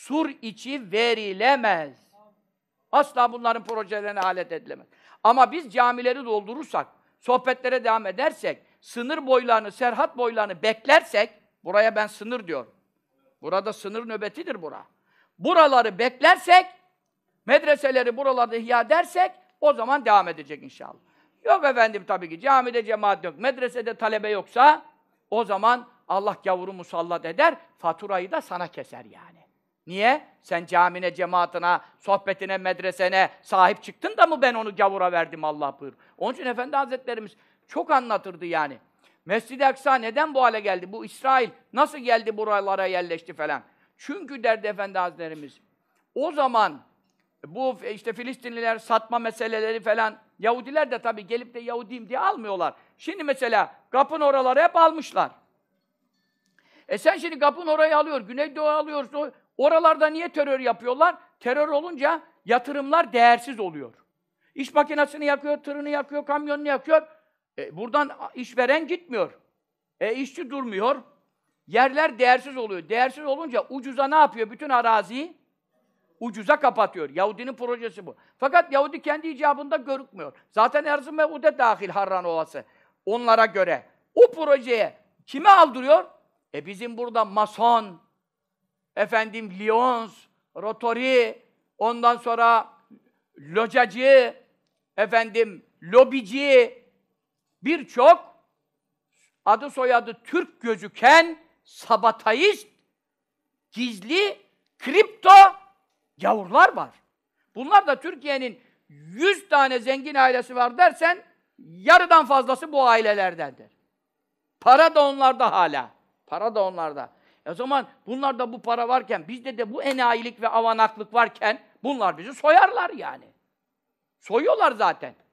sur içi verilemez. Asla bunların projelerine alet edilemez. Ama biz camileri doldurursak, sohbetlere devam edersek, sınır boylarını, serhat boylarını beklersek, buraya ben sınır diyorum. Burada sınır nöbetidir bura. Buraları beklersek, medreseleri buralarda ihya edersek, o zaman devam edecek inşallah. Yok efendim tabii ki camide cemaat yok, medresede talebe yoksa, o zaman Allah gavuru musallat eder, faturayı da sana keser yani. Niye? Sen camine, cemaatine, sohbetine, medresene sahip çıktın da mı ben onu gavura verdim Allah buyur. Onun için Efendi Hazretlerimiz çok anlatırdı yani. Mescid-i Aksa neden bu hale geldi? Bu İsrail nasıl geldi buralara yerleşti falan. Çünkü derdi Efendi Hazretlerimiz o zaman bu işte Filistinliler satma meseleleri falan Yahudiler de tabii gelip de Yahudiyim diye almıyorlar. Şimdi mesela kapın oraları hep almışlar. E sen şimdi Gap'ın orayı alıyor, Güneydoğu alıyorsun. Oralarda niye terör yapıyorlar? Terör olunca yatırımlar değersiz oluyor. İş makinesini yakıyor, tırını yakıyor, kamyonunu yakıyor. E, buradan işveren gitmiyor. E, işçi durmuyor. Yerler değersiz oluyor. Değersiz olunca ucuza ne yapıyor? Bütün araziyi ucuza kapatıyor. Yahudinin projesi bu. Fakat Yahudi kendi icabında görükmüyor. Zaten Erzurum ve Ude dahil Harran olası. Onlara göre. O projeye kime aldırıyor? E bizim burada mason, efendim Lyons, Rotori, ondan sonra locacı, efendim lobici, birçok adı soyadı Türk gözüken sabatayist, gizli, kripto yavrular var. Bunlar da Türkiye'nin 100 tane zengin ailesi var dersen yarıdan fazlası bu ailelerdendir. Para da onlarda hala. Para da onlarda. E o zaman bunlarda bu para varken, bizde de bu enayilik ve avanaklık varken bunlar bizi soyarlar yani. Soyuyorlar zaten.